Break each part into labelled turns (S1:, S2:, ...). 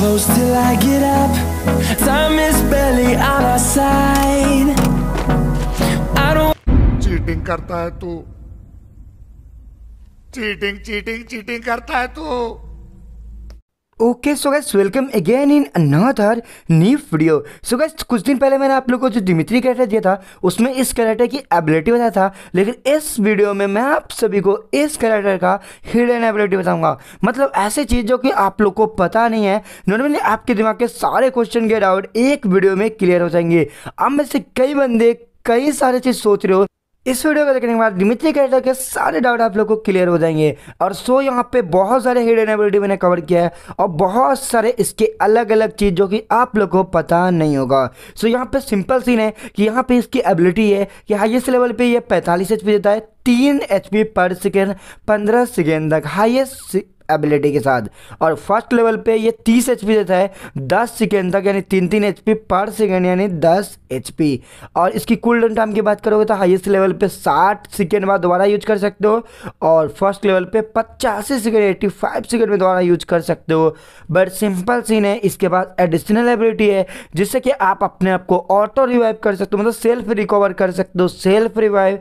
S1: close till I get up Time is barely on our side I don't Cheating karta hai tu Cheating cheating cheating karta hai tu okay so guys welcome again in another new video so guys कुछ दिन पहले मैंने आप लोग को जो Dimitri character दिया था उसमें इस कैरेक्टर की एबिलिटी बताया था लेकिन इस वीडियो में मैं आप सभी को इस कैरेक्टर का हिडन एबिलिटी बताऊंगा मतलब ऐसी चीज़ जो कि आप लोग को पता नहीं है नॉर्मली आपके दिमाग के सारे क्वेश्चन के डाउट एक वीडियो में क्लियर हो जाएंगे अब में से कई बंदे कई सारे चीज़ सोच रहे हो इस वीडियो को देखने के बाद डिमित्री कैरेक्टर के सारे डाउट आप लोग को क्लियर हो जाएंगे और सो यहाँ पे बहुत सारे हिडन एबिलिटी मैंने कवर किया है और बहुत सारे इसके अलग अलग चीज़ जो कि आप लोग को पता नहीं होगा सो यहाँ पे सिंपल सीन है कि यहाँ पे इसकी एबिलिटी है कि हाइएस्ट लेवल पे ये पैंतालीस एच देता है तीन एच पर सेकेंड पंद्रह सेकेंड तक हाइएस्ट एबिलिटी के साथ और फर्स्ट लेवल पे ये 30 एच पी देता है 10 सेकेंड तक यानी तीन तीन एच पी पर सेकेंड यानी 10 एच पी और इसकी कुल डन टाइम की बात करोगे तो हाइएस्ट लेवल पे 60 सेकेंड बाद दोबारा यूज कर सकते हो और फर्स्ट लेवल पे पचासी सेकेंड एट्टी फाइव सेकेंड में दोबारा यूज कर सकते हो बट सिंपल सीन है इसके बाद एडिशनल एबिलिटी है जिससे कि आप अपने आप को ऑटो रिवाइव कर सकते हो मतलब सेल्फ रिकवर कर सकते हो सेल्फ रिवाइव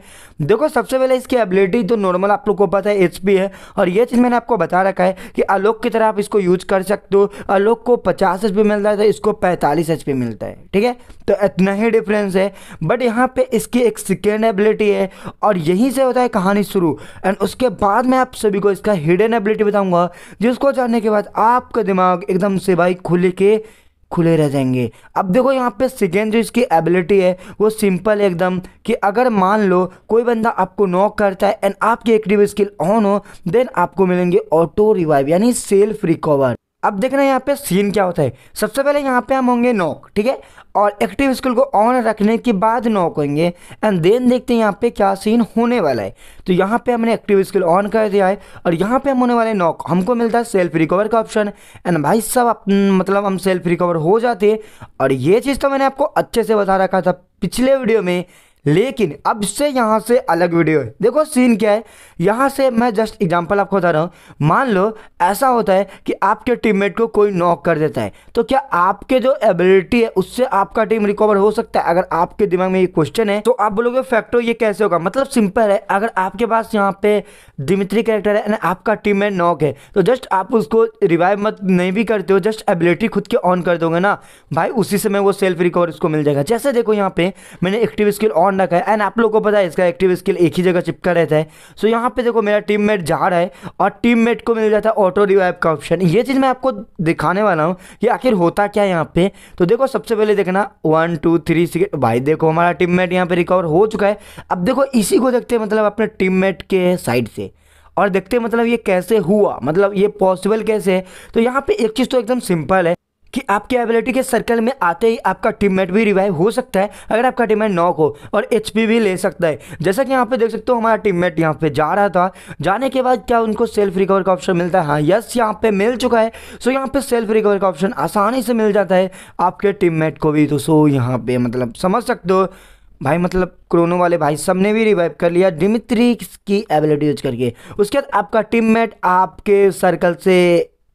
S1: देखो सबसे पहले इसकी एबिलिटी तो नॉर्मल आप लोग को पता है एच है और ये चीज़ मैंने आपको बता रखा रखा है कि अलोक की तरह आप इसको यूज कर सकते हो आलोक को पचास एच मिलता है तो इसको पैंतालीस एच मिलता है ठीक है तो इतना ही डिफरेंस है बट यहाँ पे इसकी एक सिकेंड एबिलिटी है और यहीं से होता है कहानी शुरू एंड उसके बाद मैं आप सभी को इसका हिडन एबिलिटी बताऊंगा जिसको जानने के बाद आपका दिमाग एकदम से भाई खुले के खुले रह जाएंगे अब देखो यहाँ पे सेकेंड जो इसकी एबिलिटी है वो सिंपल एकदम कि अगर मान लो कोई बंदा आपको नॉक करता है एंड आपकी एक्टिव स्किल ऑन हो देन आपको मिलेंगे ऑटो रिवाइव यानी सेल्फ रिकवर अब देखना यहाँ पे सीन क्या होता है सबसे पहले यहाँ पे हम होंगे नॉक ठीक है और एक्टिव स्किल को ऑन रखने के बाद नॉक होंगे एंड देन देखते हैं यहाँ पे क्या सीन होने वाला है तो यहाँ पे हमने एक्टिव स्किल ऑन कर दिया है और यहाँ पे हम होने वाले नॉक हमको मिलता है सेल्फ रिकवर का ऑप्शन एंड भाई सब मतलब हम सेल्फ रिकवर हो जाते हैं और ये चीज़ तो मैंने आपको अच्छे से बता रखा था पिछले वीडियो में लेकिन अब से यहाँ से अलग वीडियो है देखो सीन क्या है यहाँ से मैं जस्ट एग्जांपल आपको बता रहा हूँ मान लो ऐसा होता है कि आपके टीममेट को कोई नॉक कर देता है तो क्या आपके जो एबिलिटी है उससे आपका टीम रिकवर हो सकता है अगर आपके दिमाग में ये क्वेश्चन है तो आप बोलोगे फैक्टो ये कैसे होगा मतलब सिंपल है अगर आपके पास यहाँ पे दिमित्री कैरेक्टर है आपका टीम नॉक है तो जस्ट आप उसको रिवाइव मत नहीं भी करते हो जस्ट एबिलिटी खुद के ऑन कर दोगे ना भाई उसी समय वो सेल्फ रिकवर उसको मिल जाएगा जैसे देखो यहाँ पे मैंने एक्टिव स्किल ऑन ऑन रखा है एंड आप लोग को पता है इसका एक्टिव स्किल एक ही जगह चिपका रहता है सो so, यहाँ पे देखो मेरा टीममेट जा रहा है और टीममेट को मिल जाता है ऑटो रिवाइव का ऑप्शन ये चीज़ मैं आपको दिखाने वाला हूँ कि आखिर होता क्या है यहाँ पे तो देखो सबसे पहले देखना वन टू थ्री सिक्स भाई देखो हमारा टीममेट यहाँ पे रिकवर हो चुका है अब देखो इसी को देखते हैं मतलब अपने टीममेट के साइड से और देखते हैं मतलब ये कैसे हुआ मतलब ये पॉसिबल कैसे है तो यहाँ पे एक चीज़ तो एकदम सिंपल है कि आपके एबिलिटी के सर्कल में आते ही आपका टीममेट भी रिवाइव हो सकता है अगर आपका टीममेट नॉक हो और एच भी ले सकता है जैसा कि यहाँ पे देख सकते हो हमारा टीममेट यहाँ पे जा रहा था जाने के बाद क्या उनको सेल्फ रिकवर का ऑप्शन मिलता है हाँ यस यहाँ पे मिल चुका है सो यहाँ पे सेल्फ रिकवर का ऑप्शन आसानी से मिल जाता है आपके टीम को भी तो सो यहाँ पर मतलब समझ सकते हो भाई मतलब क्रोनो वाले भाई सब ने भी रिवाइव कर लिया डिमित्री की एबिलिटी यूज करके उसके बाद आपका टीममेट आपके सर्कल से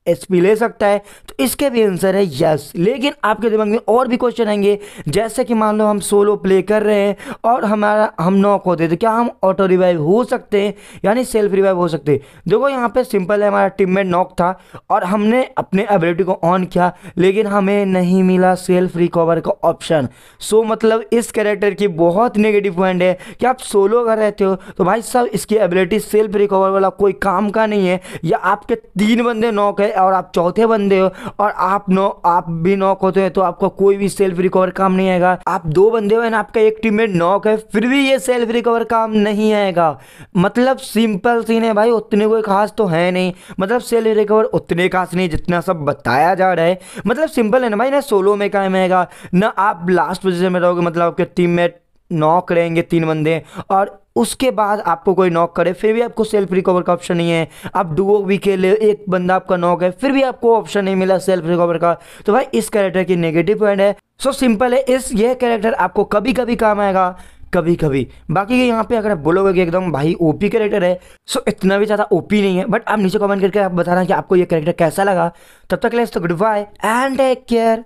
S1: एस पी ले सकता है तो इसके भी आंसर है यस लेकिन आपके दिमाग में और भी क्वेश्चन आएंगे जैसे कि मान लो हम सोलो प्ले कर रहे हैं और हमारा हम नॉक होते तो क्या हम ऑटो रिवाइव हो सकते हैं यानी सेल्फ रिवाइव हो सकते हैं देखो यहाँ पे सिंपल है हमारा टीम में नॉक था और हमने अपने एबिलिटी को ऑन किया लेकिन हमें नहीं मिला सेल्फ रिकवर का ऑप्शन सो मतलब इस कैरेक्टर की बहुत नेगेटिव पॉइंट है कि आप सोलो कर रहते हो तो भाई साहब इसकी एबिलिटी सेल्फ रिकवर वाला कोई काम का नहीं है या आपके तीन बंदे नॉक है और आप चौथे बंदे हो और आप नो आप भी नॉक होते हैं तो आपका कोई भी सेल्फ रिकवर काम नहीं आएगा आप दो बंदे हो एंड आपका एक टीममेट नॉक है फिर भी ये सेल्फ रिकवर काम नहीं आएगा मतलब सिंपल सीन है भाई उतने कोई खास तो है नहीं मतलब सेल्फ रिकवर उतने खास नहीं जितना सब बताया जा रहा है मतलब सिंपल है ना भाई ना सोलो में काम आएगा ना आप लास्ट पोजिशन में रहोगे मतलब आपके मेट नॉक रहेंगे तीन बंदे और उसके बाद आपको कोई नॉक करे फिर भी आपको सेल्फ रिकवर का ऑप्शन नहीं है आप डुओ भी खेले एक बंदा आपका नॉक है फिर भी आपको ऑप्शन नहीं मिला सेल्फ रिकवर का तो भाई इस कैरेक्टर की नेगेटिव पॉइंट है सो सिंपल है इस यह कैरेक्टर आपको कभी कभी काम आएगा कभी कभी बाकी यहाँ पे अगर आप बोलोगे कि एकदम भाई ओपी कैरेक्टर है सो इतना भी ज़्यादा ओपी नहीं है बट आप नीचे कमेंट करके आप बताना कि आपको ये कैरेक्टर कैसा लगा तब तक ले तो good bye and take care